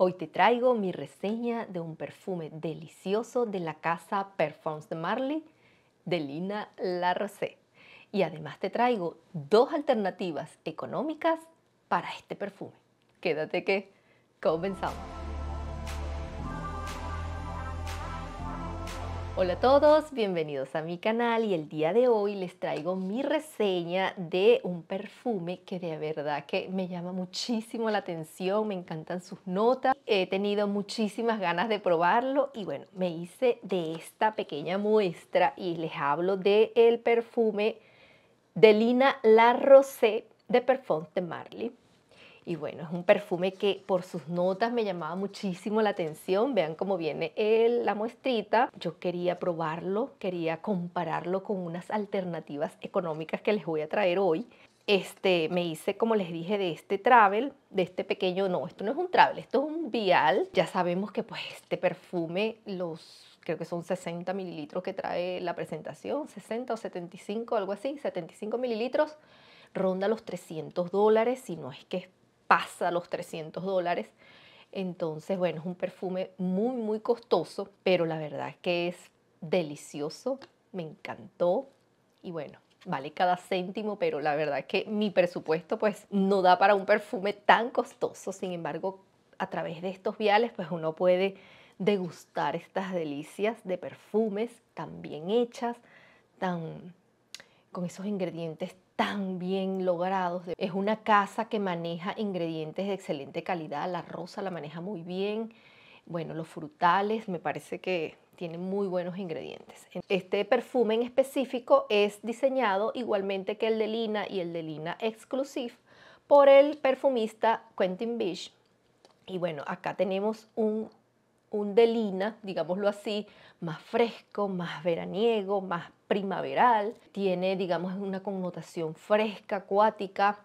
Hoy te traigo mi reseña de un perfume delicioso de la casa Performance de Marley de Lina Larrosé. Y además te traigo dos alternativas económicas para este perfume. Quédate que comenzamos. Hola a todos, bienvenidos a mi canal y el día de hoy les traigo mi reseña de un perfume que de verdad que me llama muchísimo la atención, me encantan sus notas, he tenido muchísimas ganas de probarlo y bueno, me hice de esta pequeña muestra y les hablo del el perfume de Lina La Rosé de Perfum de Marley. Y bueno, es un perfume que por sus notas me llamaba muchísimo la atención. Vean cómo viene la muestrita. Yo quería probarlo, quería compararlo con unas alternativas económicas que les voy a traer hoy. Este, me hice, como les dije, de este travel, de este pequeño, no, esto no es un travel, esto es un vial. Ya sabemos que pues este perfume, los creo que son 60 mililitros que trae la presentación, 60 o 75, algo así, 75 mililitros, ronda los 300 dólares, si no es que pasa los 300 dólares. Entonces, bueno, es un perfume muy, muy costoso, pero la verdad que es delicioso, me encantó y bueno, vale cada céntimo, pero la verdad que mi presupuesto pues no da para un perfume tan costoso. Sin embargo, a través de estos viales pues uno puede degustar estas delicias de perfumes tan bien hechas, tan con esos ingredientes tan bien logrados. Es una casa que maneja ingredientes de excelente calidad, la rosa la maneja muy bien, bueno, los frutales, me parece que tienen muy buenos ingredientes. Este perfume en específico es diseñado igualmente que el de Lina y el de Lina Exclusive por el perfumista Quentin Beach. Y bueno, acá tenemos un un delina, digámoslo así, más fresco, más veraniego, más primaveral. Tiene, digamos, una connotación fresca, acuática,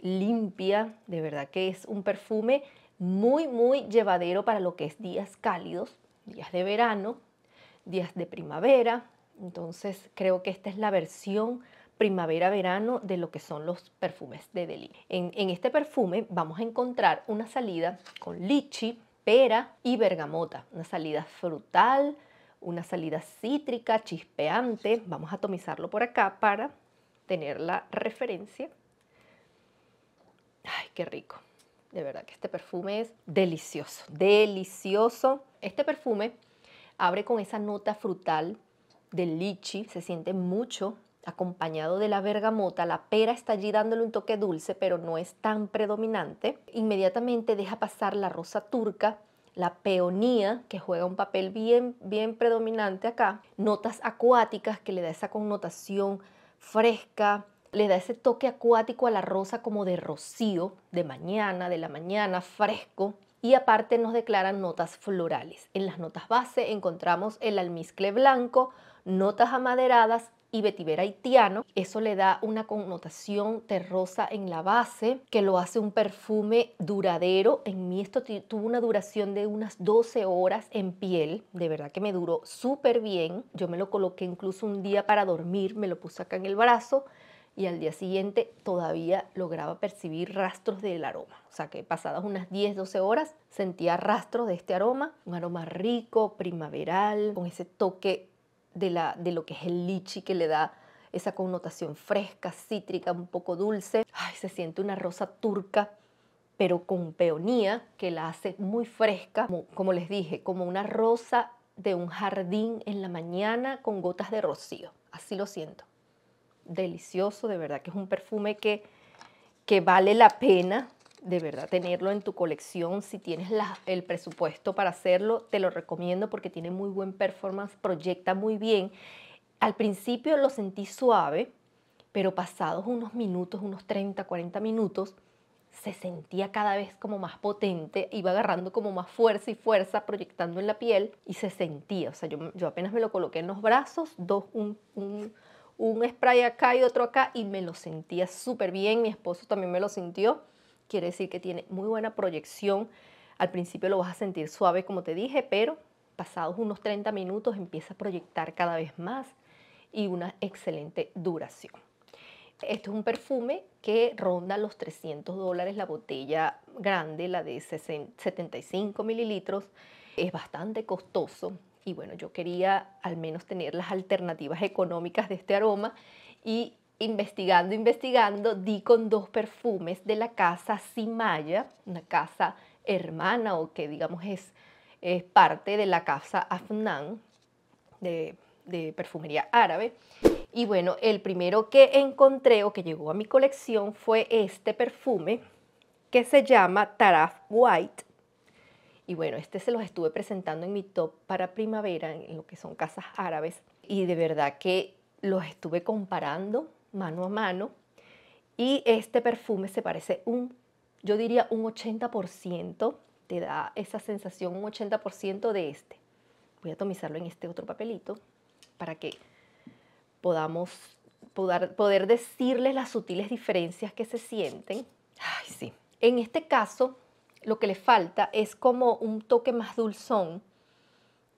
limpia. De verdad que es un perfume muy, muy llevadero para lo que es días cálidos, días de verano, días de primavera. Entonces creo que esta es la versión primavera-verano de lo que son los perfumes de Delina. En, en este perfume vamos a encontrar una salida con lichi, pera y bergamota. Una salida frutal, una salida cítrica, chispeante. Vamos a atomizarlo por acá para tener la referencia. Ay, qué rico. De verdad que este perfume es delicioso, delicioso. Este perfume abre con esa nota frutal del lichi, se siente mucho acompañado de la bergamota, la pera está allí dándole un toque dulce, pero no es tan predominante. Inmediatamente deja pasar la rosa turca, la peonía, que juega un papel bien, bien predominante acá, notas acuáticas, que le da esa connotación fresca, le da ese toque acuático a la rosa como de rocío, de mañana, de la mañana, fresco. Y aparte nos declaran notas florales. En las notas base encontramos el almizcle blanco, notas amaderadas, y vetiver haitiano. Eso le da una connotación terrosa en la base que lo hace un perfume duradero. En mí esto tuvo una duración de unas 12 horas en piel. De verdad que me duró súper bien. Yo me lo coloqué incluso un día para dormir, me lo puse acá en el brazo y al día siguiente todavía lograba percibir rastros del aroma. O sea que pasadas unas 10, 12 horas sentía rastros de este aroma, un aroma rico, primaveral, con ese toque de, lo que es el lichi que le da esa connotación fresca, cítrica, un poco dulce. Ay, se siente una rosa turca, pero con peonía, que la hace muy fresca, como, les dije, como una rosa de un jardín en la mañana con gotas de rocío. Así lo siento. Delicioso, de verdad que es un perfume que, que vale la pena de verdad tenerlo en tu colección. Si tienes el presupuesto para hacerlo, te lo recomiendo porque tiene muy buen performance, proyecta muy bien. Al principio lo sentí suave, pero pasados unos minutos, unos 30, 40 minutos, se sentía cada vez como más potente, iba agarrando como más fuerza y fuerza, proyectando en la piel y se sentía. O sea, yo, yo apenas me lo coloqué en los brazos, dos, un, un, un spray acá y otro acá y me lo sentía súper bien. Mi esposo también me lo sintió quiere decir que tiene muy buena proyección. Al principio lo vas a sentir suave, como te dije, pero pasados unos 30 minutos empieza a proyectar cada vez más y una excelente duración. Este es un perfume que ronda los 300 dólares la botella grande, la de 75 mililitros. Es bastante costoso y bueno, yo quería al menos tener las alternativas económicas de este aroma y investigando, investigando, di con dos perfumes de la casa Simaya, una casa hermana o que digamos es, parte de la casa Afnan de, de perfumería árabe. Y bueno, el primero que encontré o que llegó a mi colección fue este perfume que se llama Taraf White. Y bueno, este se los estuve presentando en mi top para primavera, en lo que son casas árabes. Y de verdad que los estuve comparando mano a mano. Y este perfume se parece un, yo diría un 80%, te da esa sensación, un 80% de este. Voy a atomizarlo en este otro papelito para que podamos poder, poder decirles las sutiles diferencias que se sienten. Ay, sí. En este caso, lo que le falta es como un toque más dulzón,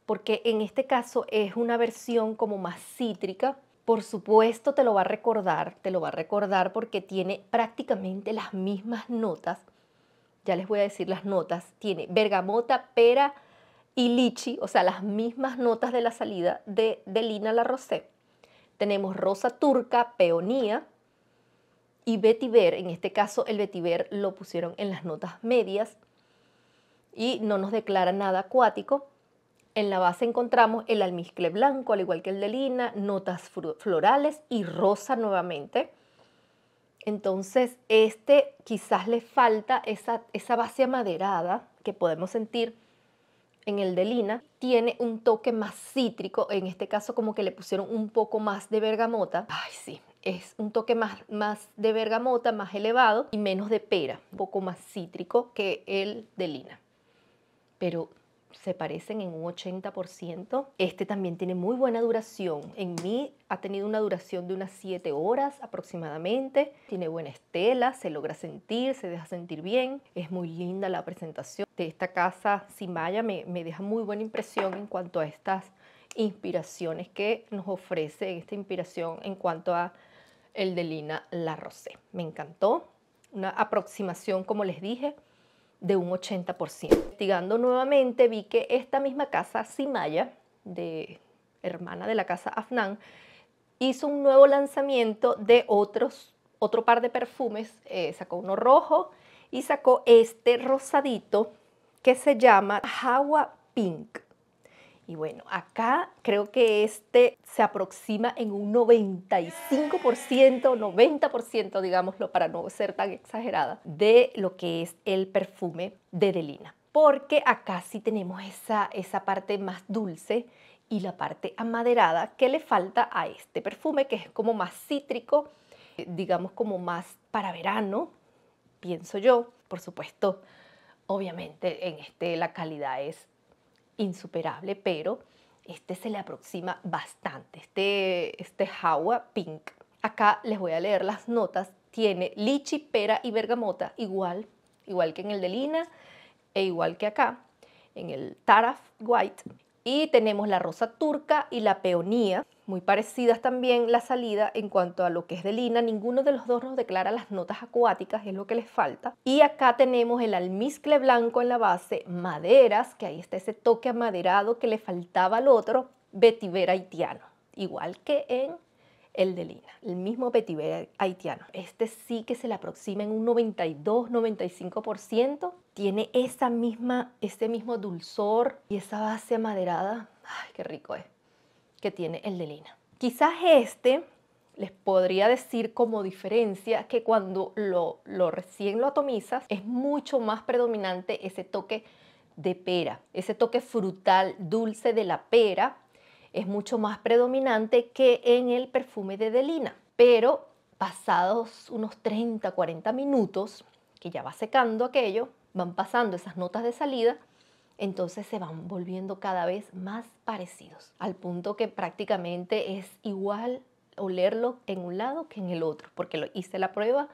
porque en este caso es una versión como más cítrica, por supuesto te lo va a recordar, te lo va a recordar porque tiene prácticamente las mismas notas. Ya les voy a decir las notas. Tiene bergamota, pera y lichi, o sea, las mismas notas de la salida de, Delina Lina La Rosé. Tenemos rosa turca, peonía y vetiver. En este caso el vetiver lo pusieron en las notas medias y no nos declara nada acuático. En la base encontramos el almizcle blanco, al igual que el de lina, notas florales y rosa nuevamente. Entonces, este quizás le falta esa, esa base amaderada que podemos sentir en el de lina. Tiene un toque más cítrico, en este caso como que le pusieron un poco más de bergamota. Ay, sí, es un toque más, más de bergamota, más elevado y menos de pera, un poco más cítrico que el de lina. Pero se parecen en un 80%. Este también tiene muy buena duración. En mí ha tenido una duración de unas 7 horas aproximadamente. Tiene buena estela, se logra sentir, se deja sentir bien. Es muy linda la presentación de esta casa Simaya. Me, me deja muy buena impresión en cuanto a estas inspiraciones que nos ofrece esta inspiración en cuanto a el de Lina La Me encantó. Una aproximación, como les dije, de un 80%. Investigando nuevamente vi que esta misma casa Simaya, de hermana de la casa Afnan, hizo un nuevo lanzamiento de otros, otro par de perfumes, eh, sacó uno rojo y sacó este rosadito que se llama Hawa Pink. Y bueno, acá creo que este se aproxima en un 95%, 90%, digámoslo, para no ser tan exagerada, de lo que es el perfume de Delina. Porque acá sí tenemos esa, esa parte más dulce y la parte amaderada que le falta a este perfume, que es como más cítrico, eh, digamos como más para verano, pienso yo. Por supuesto, obviamente en este la calidad es insuperable, pero este se le aproxima bastante, este, este Hawa Pink. Acá les voy a leer las notas. Tiene lichi, pera y bergamota, igual, igual que en el de Lina e igual que acá, en el Taraf White. Y tenemos la rosa turca y la peonía, muy parecidas también la salida en cuanto a lo que es de lina. Ninguno de los dos nos declara las notas acuáticas, es lo que les falta. Y acá tenemos el almizcle blanco en la base, maderas, que ahí está ese toque amaderado que le faltaba al otro, vetiver haitiano, igual que en el de Lina, el mismo petiver haitiano. Este sí que se le aproxima en un 92-95%. Tiene esa misma, ese mismo dulzor y esa base amaderada. Ay, qué rico es. Que tiene el de Lina. Quizás este les podría decir como diferencia que cuando lo, lo recién lo atomizas es mucho más predominante ese toque de pera, ese toque frutal dulce de la pera es mucho más predominante que en el perfume de Delina. Pero pasados unos 30, 40 minutos, que ya va secando aquello, van pasando esas notas de salida, entonces se van volviendo cada vez más parecidos, al punto que prácticamente es igual olerlo en un lado que en el otro, porque lo hice la prueba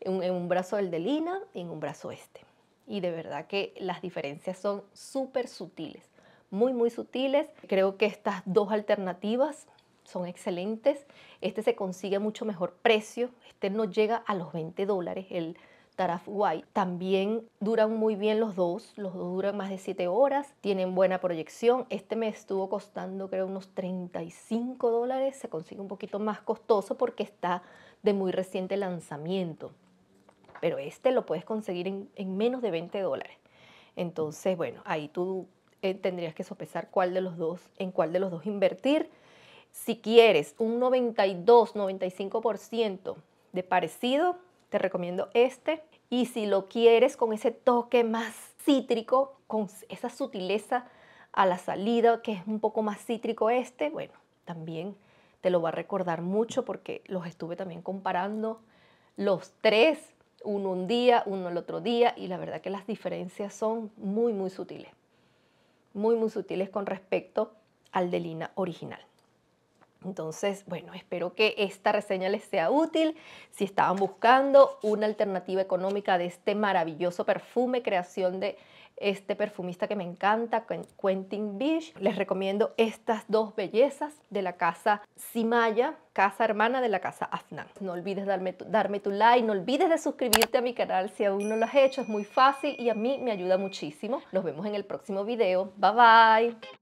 en, un brazo del Delina y en un brazo este. Y de verdad que las diferencias son súper sutiles muy, muy sutiles. Creo que estas dos alternativas son excelentes. Este se consigue a mucho mejor precio. Este no llega a los 20 dólares, el Taraf White. También duran muy bien los dos. Los dos duran más de 7 horas. Tienen buena proyección. Este me estuvo costando creo unos 35 dólares. Se consigue un poquito más costoso porque está de muy reciente lanzamiento. Pero este lo puedes conseguir en, en menos de 20 dólares. Entonces, bueno, ahí tú eh, tendrías que sopesar cuál de los dos, en cuál de los dos invertir. Si quieres un 92, 95% de parecido, te recomiendo este. Y si lo quieres con ese toque más cítrico, con esa sutileza a la salida, que es un poco más cítrico este, bueno, también te lo va a recordar mucho porque los estuve también comparando los tres, uno un día, uno el otro día, y la verdad que las diferencias son muy, muy sutiles muy, muy sutiles con respecto al de lina original. Entonces, bueno, espero que esta reseña les sea útil. Si estaban buscando una alternativa económica de este maravilloso perfume, creación de este perfumista que me encanta, Quentin Beach Les recomiendo estas dos bellezas de la casa Simaya, casa hermana de la casa Afnan. No olvides darme tu, darme tu like, no olvides de suscribirte a mi canal si aún no lo has hecho, es muy fácil y a mí me ayuda muchísimo. Nos vemos en el próximo video. Bye bye.